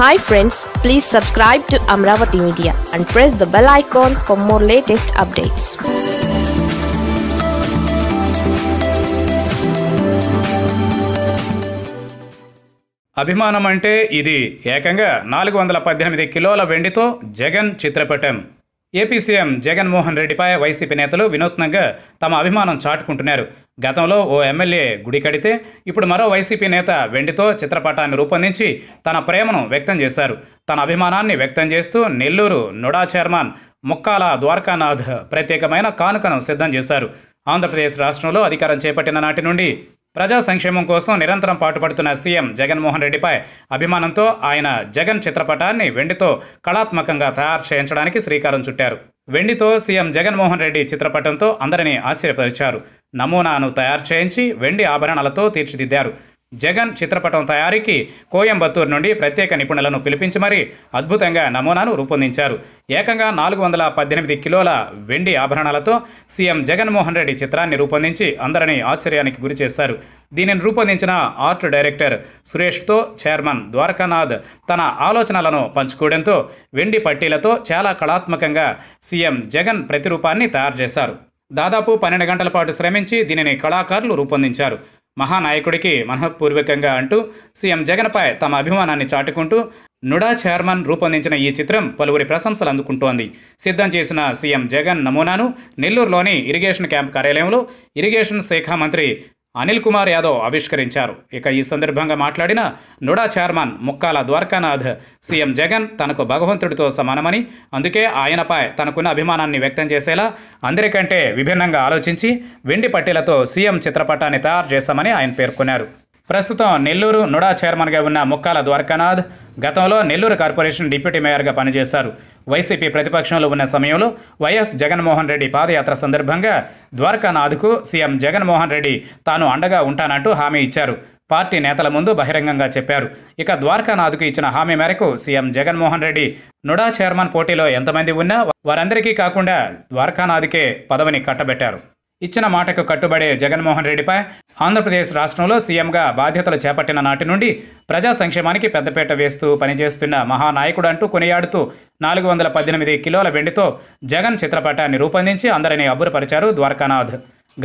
hi friends please subscribe to Amaravati media and press the bell icon for more latest updates అభిమానం అంటే ఇది ఏకంగా నాలుగు వందల పద్దెనిమిది కిలోల వెండితో జగన్ చిత్రపటం ఏపీ సీఎం జగన్మోహన్ రెడ్డిపై వైసీపీ నేతలు వినూత్నంగా తమ అభిమానం చాటుకుంటున్నారు గతంలో ఓ ఎమ్మెల్యే గుడి కడితే ఇప్పుడు మరో వైసీపీ నేత వెండితో చిత్రపటాన్ని రూపొందించి తన ప్రేమను వ్యక్తం చేశారు తన అభిమానాన్ని వ్యక్తం చేస్తూ నెల్లూరు నుడా చైర్మన్ ముక్కాల ద్వారకానాథ్ ప్రత్యేకమైన కానుకను సిద్ధం చేశారు ఆంధ్రప్రదేశ్ రాష్ట్రంలో అధికారం చేపట్టిన నాటి నుండి ప్రజా సంక్షేమం కోసం నిరంతరం పాటుపడుతున్న సీఎం జగన్మోహన్ రెడ్డిపై అభిమానంతో ఆయన జగన్ చిత్రపటాన్ని వెండితో కళాత్మకంగా తయారు చేయించడానికి శ్రీకారం చుట్టారు వెండితో సీఎం జగన్మోహన్ రెడ్డి చిత్రపటంతో అందరినీ ఆశ్చర్యపరిచారు నమూనాను తయారు చేయించి వెండి ఆభరణాలతో తీర్చిదిద్దారు జగన్ చిత్రపటం తయారీకి కోయంబత్తూరు నుండి ప్రత్యేక నిపుణులను పిలిపించి మరీ అద్భుతంగా నమూనాను రూపొందించారు ఏకంగా నాలుగు వందల పద్దెనిమిది కిలోల వెండి ఆభరణాలతో సీఎం జగన్మోహన్ రెడ్డి చిత్రాన్ని రూపొందించి అందరినీ ఆశ్చర్యానికి గురిచేశారు దీనిని రూపొందించిన ఆర్ట్ డైరెక్టర్ సురేష్తో చైర్మన్ ద్వారకానాథ్ తన ఆలోచనలను పంచుకోవడంతో వెండి పట్టీలతో చాలా కళాత్మకంగా సీఎం జగన్ ప్రతిరూపాన్ని తయారు చేశారు దాదాపు పన్నెండు గంటల పాటు శ్రమించి దీనిని కళాకారులు రూపొందించారు మహానాయకుడికి మనఃపూర్వకంగా అంటూ సీఎం జగన్పై తమ అభిమానాన్ని చాటుకుంటూ నుడా చైర్మన్ రూపొందించిన ఈ చిత్రం పలువురి ప్రశంసలు అందుకుంటోంది సిద్ధం చేసిన సీఎం జగన్ నమూనాను నెల్లూరులోని ఇరిగేషన్ క్యాంప్ కార్యాలయంలో ఇరిగేషన్ శాఖ మంత్రి అనిల్ కుమార్ యాదవ్ ఆవిష్కరించారు ఇక ఈ సందర్భంగా మాట్లాడిన NUDA chairman Mukkala Dwarakanath CM Jagan తనకు భగవంతుడితో సమానమని అందుకే ఆయనపై తనకున్న అభిమానాన్ని వ్యక్తం చేసేలా అందరికంటే విభిన్నంగా ఆలోచించి వెండి పట్టీలతో సీఎం చిత్రపటాన్ని తయారు చేశామని ఆయన పేర్కొన్నారు ప్రస్తుతం నెల్లూరు నుడా చైర్మన్గా ఉన్న ముక్కాల ద్వారకానాథ్ గతంలో నెల్లూరు కార్పొరేషన్ డిప్యూటీ మేయర్గా పనిచేశారు వైసీపీ ప్రతిపక్షంలో ఉన్న సమయంలో వైఎస్ జగన్మోహన్ రెడ్డి పాదయాత్ర సందర్భంగా ద్వారకానాథ్కు సీఎం జగన్మోహన్ రెడ్డి తాను అండగా ఉంటానంటూ హామీ ఇచ్చారు పార్టీ నేతల ముందు బహిరంగంగా చెప్పారు ఇక ద్వారకానాథ్కు ఇచ్చిన హామీ మేరకు CM Jaganmohan Reddy NUDA chairman పోటీలో ఎంతమంది ఉన్నా వారందరికీ కాకుండా ద్వారకానాథ్కే పదవిని కట్టబెట్టారు ఇచ్చిన మాటకు కట్టుబడే జగన్మోహన్ రెడ్డిపై ఆంధ్రప్రదేశ్ రాష్ట్రంలో సీఎంగా బాధ్యతలు చేపట్టిన నాటి నుండి ప్రజా సంక్షేమానికి పెద్దపీట వేస్తూ పనిచేస్తున్న మహానాయకుడు అంటూ కొనియాడుతూ నాలుగు వందల పద్దెనిమిది కిలోల వెండితో జగన్ చిత్రపటాన్ని రూపొందించి అందరినీ అబ్బురపరిచారు ద్వారకానాథ్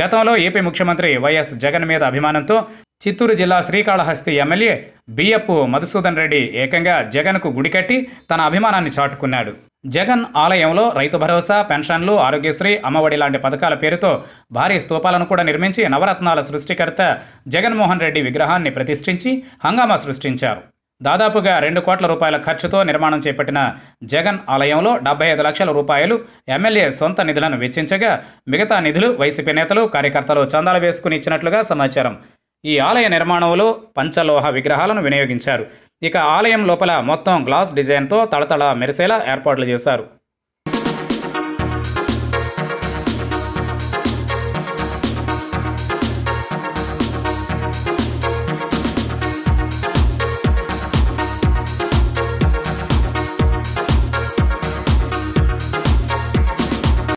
గతంలో ఏపీ ముఖ్యమంత్రి వైఎస్ జగన్ మీద అభిమానంతో చిత్తూరు జిల్లా శ్రీకాళహస్తి ఎమ్మెల్యే బియ్యప్పు మధుసూదన్ రెడ్డి ఏకంగా జగన్కు గుడికట్టి తన అభిమానాన్ని చాటుకున్నాడు జగన్ ఆలయంలో రైతు భరోసా పెన్షన్లు ఆరోగ్యశ్రీ అమ్మఒడి లాంటి పథకాల పేరుతో భారీ స్తూపాలను కూడా నిర్మించి నవరత్నాల సృష్టికర్త జగన్మోహన్ రెడ్డి విగ్రహాన్ని ప్రతిష్ఠించి హంగామా సృష్టించారు దాదాపుగా రెండు కోట్ల రూపాయల ఖర్చుతో నిర్మాణం చేపట్టిన జగన్ ఆలయంలో డెబ్బై ఐదు లక్షల రూపాయలు ఎమ్మెల్యే సొంత నిధులను వెచ్చించగా మిగతా నిధులు వైసీపీ నేతలు కార్యకర్తలు చందాలు వేసుకుని ఇచ్చినట్లుగా సమాచారం ఈ ఆలయ నిర్మాణంలో పంచలోహ విగ్రహాలను వినియోగించారు ఇక ఆలయం లోపల మొత్తం గ్లాస్ డిజైన్తో తడతడ మెరిసేలా ఏర్పాట్లు చేశారు